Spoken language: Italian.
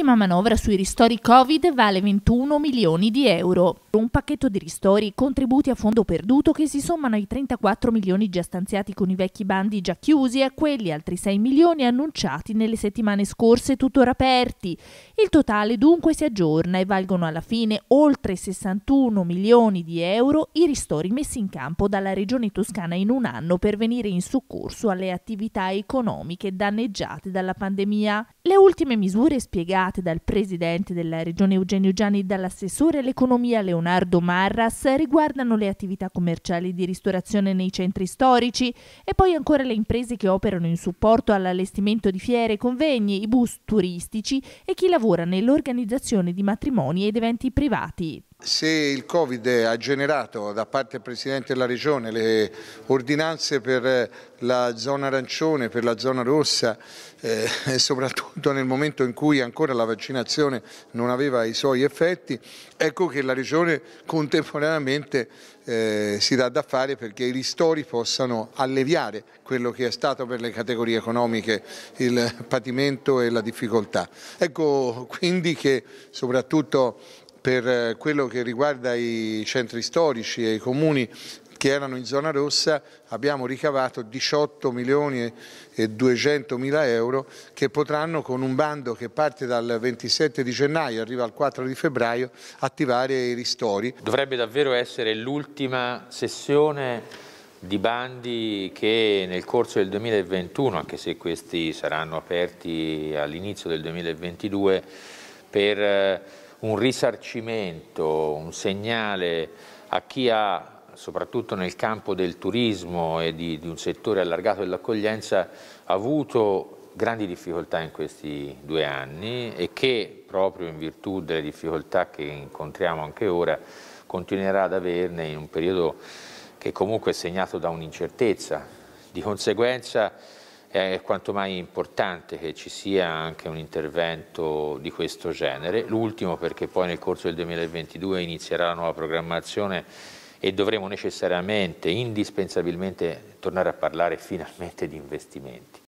L'ultima manovra sui ristori Covid vale 21 milioni di euro dentro un pacchetto di ristori, contributi a fondo perduto che si sommano ai 34 milioni già stanziati con i vecchi bandi già chiusi e a quelli altri 6 milioni annunciati nelle settimane scorse tuttora aperti. Il totale dunque si aggiorna e valgono alla fine oltre 61 milioni di euro i ristori messi in campo dalla Regione Toscana in un anno per venire in soccorso alle attività economiche danneggiate dalla pandemia. Le ultime misure spiegate dal presidente della Regione Eugenio Gianni e dall'assessore all'economia Leonardo Leonardo Marras riguardano le attività commerciali di ristorazione nei centri storici e poi ancora le imprese che operano in supporto all'allestimento di fiere, convegni, i bus turistici e chi lavora nell'organizzazione di matrimoni ed eventi privati. Se il Covid ha generato da parte del Presidente della Regione le ordinanze per la zona arancione, per la zona rossa, eh, soprattutto nel momento in cui ancora la vaccinazione non aveva i suoi effetti, ecco che la Regione contemporaneamente eh, si dà da fare perché i ristori possano alleviare quello che è stato per le categorie economiche il patimento e la difficoltà. Ecco quindi che soprattutto per eh, quello che riguarda i centri storici e i comuni che erano in zona rossa abbiamo ricavato 18 milioni e 200 mila euro che potranno con un bando che parte dal 27 di gennaio e arriva al 4 di febbraio attivare i ristori. Dovrebbe davvero essere l'ultima sessione di bandi che nel corso del 2021, anche se questi saranno aperti all'inizio del 2022, per eh, un risarcimento, un segnale a chi ha soprattutto nel campo del turismo e di, di un settore allargato dell'accoglienza, avuto grandi difficoltà in questi due anni e che proprio in virtù delle difficoltà che incontriamo anche ora continuerà ad averne in un periodo che comunque è segnato da un'incertezza. Di conseguenza è quanto mai importante che ci sia anche un intervento di questo genere, l'ultimo perché poi nel corso del 2022 inizierà la nuova programmazione e dovremo necessariamente, indispensabilmente, tornare a parlare finalmente di investimenti.